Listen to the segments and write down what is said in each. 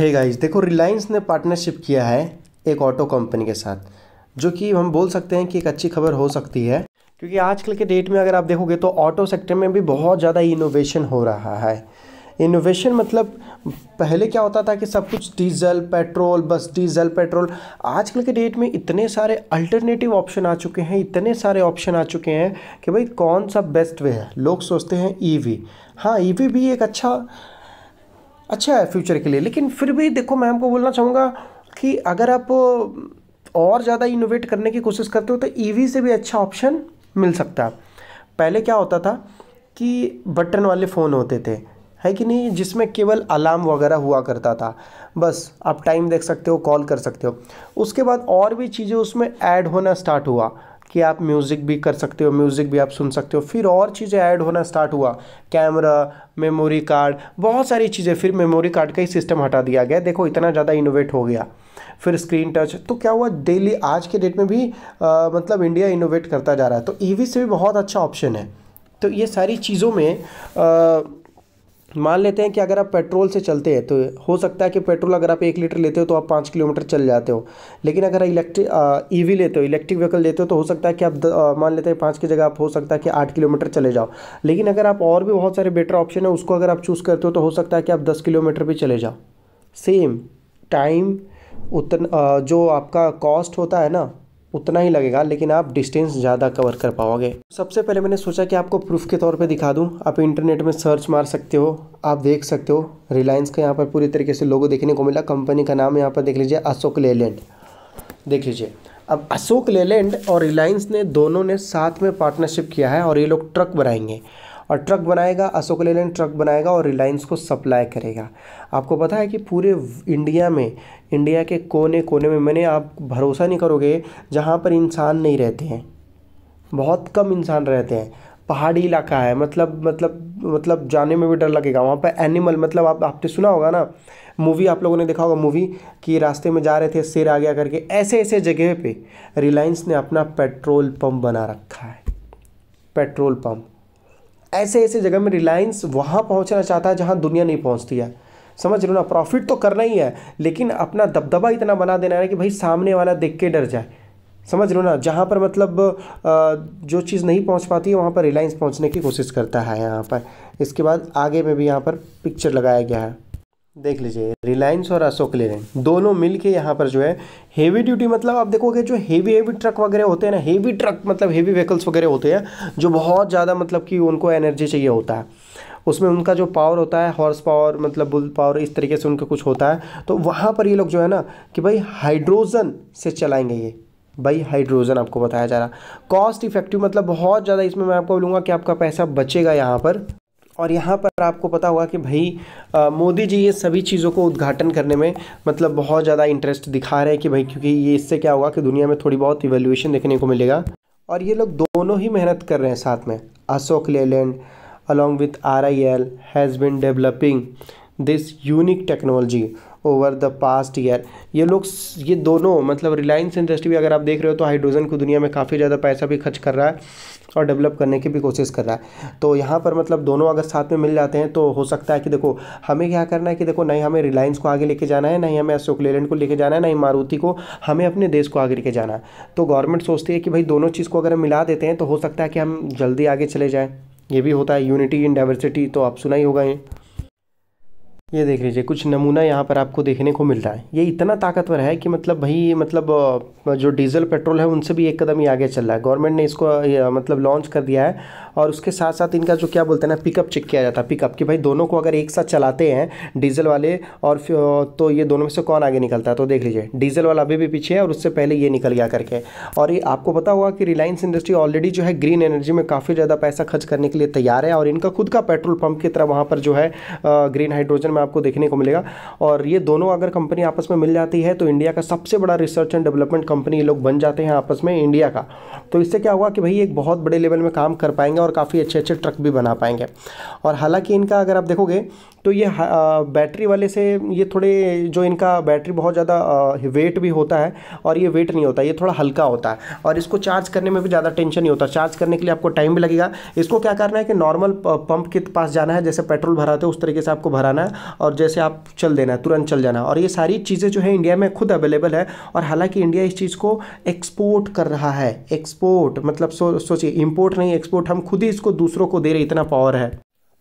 है गाइस देखो रिलायंस ने पार्टनरशिप किया है एक ऑटो कंपनी के साथ जो कि हम बोल सकते हैं कि एक अच्छी खबर हो सकती है क्योंकि आजकल के डेट में अगर आप देखोगे तो ऑटो सेक्टर में भी बहुत ज़्यादा इनोवेशन हो रहा है इनोवेशन मतलब पहले क्या होता था कि सब कुछ डीजल पेट्रोल बस डीजल पेट्रोल आजकल के डेट में इतने सारे अल्टरनेटिव ऑप्शन आ चुके हैं इतने सारे ऑप्शन आ चुके हैं कि भाई कौन सा बेस्ट वे है लोग सोचते हैं ईवी e हाँ ईवी e भी एक अच्छा अच्छा है फ्यूचर के लिए लेकिन फिर भी देखो मैं आपको बोलना चाहूँगा कि अगर आप और ज़्यादा इनोवेट करने की कोशिश करते हो तो ई e से भी अच्छा ऑप्शन मिल सकता पहले क्या होता था कि बटन वाले फ़ोन होते थे है कि नहीं जिसमें केवल अलार्म वगैरह हुआ करता था बस आप टाइम देख सकते हो कॉल कर सकते हो उसके बाद और भी चीज़ें उसमें ऐड होना स्टार्ट हुआ कि आप म्यूज़िक भी कर सकते हो म्यूज़िक भी आप सुन सकते हो फिर और चीज़ें ऐड होना स्टार्ट हुआ कैमरा मेमोरी कार्ड बहुत सारी चीज़ें फिर मेमोरी कार्ड का ही सिस्टम हटा दिया गया देखो इतना ज़्यादा इनोवेट हो गया फिर स्क्रीन टच तो क्या हुआ डेली आज के डेट में भी आ, मतलब इंडिया इनोवेट करता जा रहा है तो ईवी e से भी बहुत अच्छा ऑप्शन है तो ये सारी चीज़ों में आ, मान लेते हैं कि अगर आप पेट्रोल से चलते हैं तो हो सकता है कि पेट्रोल अगर आप एक लीटर लेते हो तो आप पाँच किलोमीटर चल जाते हो लेकिन अगर इलेक्ट्रिक ईवी e लेते हो इलेक्ट्रिक व्हीकल लेते हो तो हो सकता है कि आप आ, मान लेते हैं पाँच की जगह आप हो सकता है कि आठ किलोमीटर चले जाओ लेकिन अगर आप और भी बहुत सारे बेटर ऑप्शन है उसको अगर आप चूज़ करते हो तो हो सकता है कि आप दस किलोमीटर भी चले जाओ सेम टाइम उतना जो आपका कॉस्ट होता है ना उतना ही लगेगा लेकिन आप डिस्टेंस ज़्यादा कवर कर पाओगे सबसे पहले मैंने सोचा कि आपको प्रूफ के तौर पे दिखा दूँ आप इंटरनेट में सर्च मार सकते हो आप देख सकते हो रिलायंस का यहाँ पर पूरी तरीके से लोगो देखने को मिला कंपनी का नाम यहाँ पर देख लीजिए अशोक लेलैंड देख लीजिए अब अशोक लेलैंड और रिलायंस ने दोनों ने साथ में पार्टनरशिप किया है और ये लोग ट्रक बनाएंगे और ट्रक बनाएगा अशोक लेलैंड ट्रक बनाएगा और रिलायंस को सप्लाई करेगा आपको पता है कि पूरे इंडिया में इंडिया के कोने कोने में मैंने आप भरोसा नहीं करोगे जहाँ पर इंसान नहीं रहते हैं बहुत कम इंसान रहते हैं पहाड़ी इलाका है मतलब मतलब मतलब जाने में भी डर लगेगा वहाँ पर एनिमल मतलब आप आपने सुना होगा ना मूवी आप लोगों ने देखा होगा मूवी कि रास्ते में जा रहे थे शेर आ गया करके ऐसे ऐसे जगह पे रिलायंस ने अपना पेट्रोल पंप बना रखा है पेट्रोल पंप ऐसे ऐसे जगह में रिलायंस वहाँ पहुँचना चाहता है जहाँ दुनिया नहीं पहुँचती है समझ लो ना प्रॉफिट तो करना ही है लेकिन अपना दबदबा इतना बना देना है कि भाई सामने वाला देख के डर जाए समझ लो ना जहाँ पर मतलब जो चीज़ नहीं पहुँच पाती है वहाँ पर रिलायंस पहुँचने की कोशिश करता है यहाँ पर इसके बाद आगे में भी यहाँ पर पिक्चर लगाया गया है देख लीजिए रिलायंस और अशोक लेलैंड दोनों मिल के यहाँ पर जो है हेवी ड्यूटी मतलब आप देखोगे जो हेवी हेवी ट्रक वगैरह होते हैं ना हेवी ट्रक मतलब हेवी व्हीकल्स वगैरह होते हैं जो बहुत ज़्यादा मतलब कि उनको एनर्जी चाहिए होता है उसमें उनका जो पावर होता है हॉर्स पावर मतलब बुल पावर इस तरीके से उनका कुछ होता है तो वहाँ पर ये लोग जो है ना कि भाई हाइड्रोजन से चलाएँगे ये भाई हाइड्रोजन आपको बताया जा रहा कॉस्ट इफेक्टिव मतलब बहुत ज़्यादा इसमें मैं आपको बोलूँगा कि आपका पैसा बचेगा यहाँ पर और यहाँ पर आपको पता होगा कि भाई मोदी जी ये सभी चीज़ों को उद्घाटन करने में मतलब बहुत ज़्यादा इंटरेस्ट दिखा रहे हैं कि भाई क्योंकि ये इससे क्या होगा कि दुनिया में थोड़ी बहुत इवेल्यूशन देखने को मिलेगा और ये लोग दोनों ही मेहनत कर रहे हैं साथ में Ashok Leyland R I L has been developing this unique technology over the past year ये लोग ये दोनों मतलब रिलायंस इंडस्ट्री भी अगर आप देख रहे हो तो हाइड्रोजन की दुनिया में काफ़ी ज़्यादा पैसा भी खर्च कर रहा है और डेवलप करने की भी कोशिश कर रहा है तो यहाँ पर मतलब दोनों अगर साथ में मिल जाते हैं तो हो सकता है कि देखो हमें क्या करना है कि देखो नहीं हमें रिलायंस को आगे लेके जाना है नहीं हमें अशोक लेलैंड को लेके जाना है नहीं मारुति को हमें अपने देश को आगे लेके जाना है तो गवर्नमेंट सोचती है कि भाई दोनों चीज़ को अगर हम मिला देते हैं तो हो सकता है कि हम जल्दी आगे चले जाएँ ये भी होता है यूनिटी इन डाइवर्सिटी तो आप सुना ही होगा ये ये देख लीजिए कुछ नमूना यहाँ पर आपको देखने को मिल रहा है ये इतना ताकतवर है कि मतलब भाई मतलब जो डीजल पेट्रोल है उनसे भी एक कदम ही आगे चल रहा है गवर्नमेंट ने इसको मतलब लॉन्च कर दिया है और उसके साथ साथ इनका जो क्या बोलते हैं ना पिकअप चेक किया जाता है पिकअप कि भाई दोनों को अगर एक साथ चलाते हैं डीजल वाले और तो ये दोनों में से कौन आगे निकलता है तो देख लीजिए डीजल वाला अभी भी पीछे है और उससे पहले ये निकल गया करके और ये आपको पता हुआ कि रिलायंस इंडस्ट्री ऑलरेडी जो है ग्रीन एनर्जी में काफ़ी ज़्यादा पैसा खर्च करने के लिए तैयार है और इनका खुद का पेट्रोल पंप की तरह वहाँ पर जो है ग्रीन हाइड्रोजन में आपको देखने को मिलेगा और ये दोनों अगर कंपनी आपस में मिल जाती है तो इंडिया का सबसे बड़ा रिसर्च एंड डेवलपमेंट कंपनी ये लोग बन जाते हैं आपस में इंडिया का तो इससे क्या हुआ कि भाई एक बहुत बड़े लेवल में काम कर पाएंगे और काफ़ी अच्छे अच्छे ट्रक भी बना पाएंगे और हालांकि इनका अगर आप देखोगे तो ये हाँ, बैटरी वाले से ये थोड़े जो इनका बैटरी बहुत ज़्यादा वेट भी होता है और ये वेट नहीं होता ये थोड़ा हल्का होता है और इसको चार्ज करने में भी ज़्यादा टेंशन नहीं होता चार्ज करने के लिए आपको टाइम भी लगेगा इसको क्या करना है कि नॉर्मल पंप के पास जाना है जैसे पेट्रोल भराते हो उस तरीके से आपको भराना है और जैसे आप चल देना है तुरंत चल जाना है और ये सारी चीज़ें जो है इंडिया में खुद अवेलेबल है और हालांकि इंडिया इस चीज़ को एक्सपोर्ट कर रहा है एक्सपोर्ट मतलब सो सोचिए इम्पोर्ट नहीं एक्सपोर्ट हम खुद ही इसको दूसरों को दे रहे इतना पावर है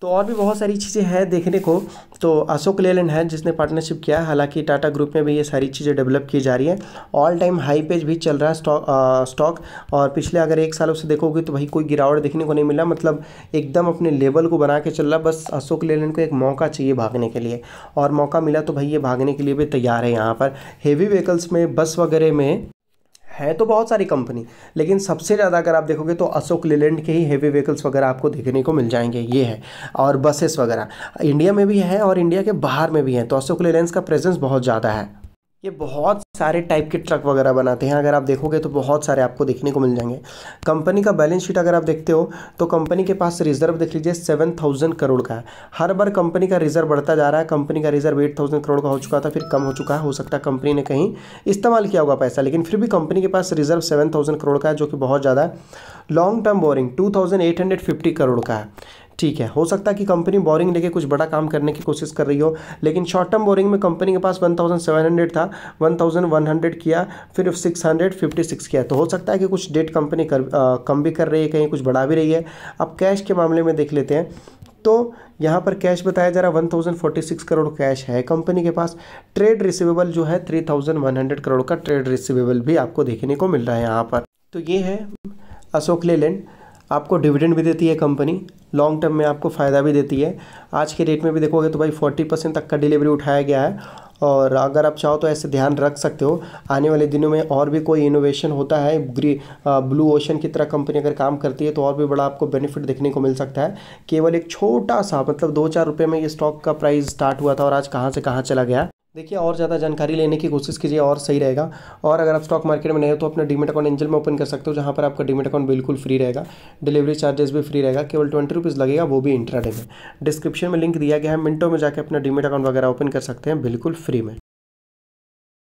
तो और भी बहुत सारी चीज़ें हैं देखने को तो अशोक लेलैंड है जिसने पार्टनरशिप किया हालांकि टाटा ग्रुप में भी ये सारी चीज़ें डेवलप की जा रही हैं ऑल टाइम हाई पेज भी चल रहा है स्टॉक स्टॉक और पिछले अगर एक सालों से देखोगे तो भाई कोई गिरावट देखने को नहीं मिला मतलब एकदम अपने लेवल को बना के चल रहा बस अशोक लेलैंड को एक मौका चाहिए भागने के लिए और मौका मिला तो भाई ये भागने के लिए भी तैयार है यहाँ पर हेवी व्हीकल्स में बस वगैरह में है तो बहुत सारी कंपनी लेकिन सबसे ज़्यादा अगर आप देखोगे तो अशोक लेलैंड के ही हैवी व्हीकल्स वगैरह आपको देखने को मिल जाएंगे ये है और बसेस वगैरह इंडिया में भी है और इंडिया के बाहर में भी हैं तो अशोक लेलैंड का प्रेजेंस बहुत ज़्यादा है ये बहुत सारे टाइप के ट्रक वगैरह बनाते हैं अगर आप देखोगे तो बहुत सारे आपको देखने को मिल जाएंगे कंपनी का बैलेंस शीट अगर आप देखते हो तो कंपनी के पास रिजर्व देख लीजिए सेवन थाउजेंड करोड़ का है हर बार कंपनी का रिजर्व बढ़ता जा रहा है कंपनी का रिजर्व एट थाउजेंड करोड़ का हो चुका था फिर कम हो चुका है हो सकता है कंपनी ने कहीं इस्तेमाल किया होगा पैसा लेकिन फिर भी कंपनी के पास रिजर्व सेवन थाउजेंड करोड़ का है जो कि बहुत ज़्यादा है long term borrowing two thousand eight hundred fifty crore का है ठीक है हो सकता है कि कंपनी बोरिंग लेके कुछ बड़ा काम करने की कोशिश कर रही हो लेकिन शॉर्ट टर्म बोरिंग में कंपनी के पास 1700 था 1100 किया फिर 656 किया तो हो सकता है कि कुछ डेट कंपनी कर आ, कम भी कर रही है कहीं कुछ बढ़ा भी रही है अब कैश के मामले में देख लेते हैं तो यहाँ पर कैश बताया जा रहा है सिक्स करोड़ कैश है कंपनी के पास ट्रेड रिसिवेबल जो है 3100 करोड़ का ट्रेड रिसिवेबल भी आपको देखने को मिल रहा है यहाँ पर तो ये है अशोक लेलैंड आपको डिविडेंड भी देती है कंपनी लॉन्ग टर्म में आपको फ़ायदा भी देती है आज के डेट में भी देखोगे तो भाई फोर्टी परसेंट तक का डिलीवरी उठाया गया है और अगर आप चाहो तो ऐसे ध्यान रख सकते हो आने वाले दिनों में और भी कोई इनोवेशन होता है ग्री ब्लू ओशन की तरह कंपनी अगर काम करती है तो और भी बड़ा आपको बेनिफिट देखने को मिल सकता है केवल एक छोटा सा मतलब दो चार रुपये में ये स्टॉक का प्राइस स्टार्ट हुआ था और आज कहाँ से कहाँ चला गया देखिए और ज़्यादा जानकारी लेने की कोशिश कीजिए और सही रहेगा और अगर आप स्टॉक मार्केट में नहीं हो तो अपना डीमेट अकाउंट एंजल में ओपन कर सकते हो जहाँ पर आपका डीमेट अकाउंट बिल्कुल फ्री रहेगा डिलीवरी चार्जेस भी फ्री रहेगा केवल ट्वेंटी रुपीज़ लगेगा वो भी इंट्राडे में डिस्क्रिप्शन में लिंक दिया गया है मिनटों में जाकर अपना डीमेट अकाउंट वगैरह ओपन कर सकते हैं बिल्कुल फ्री में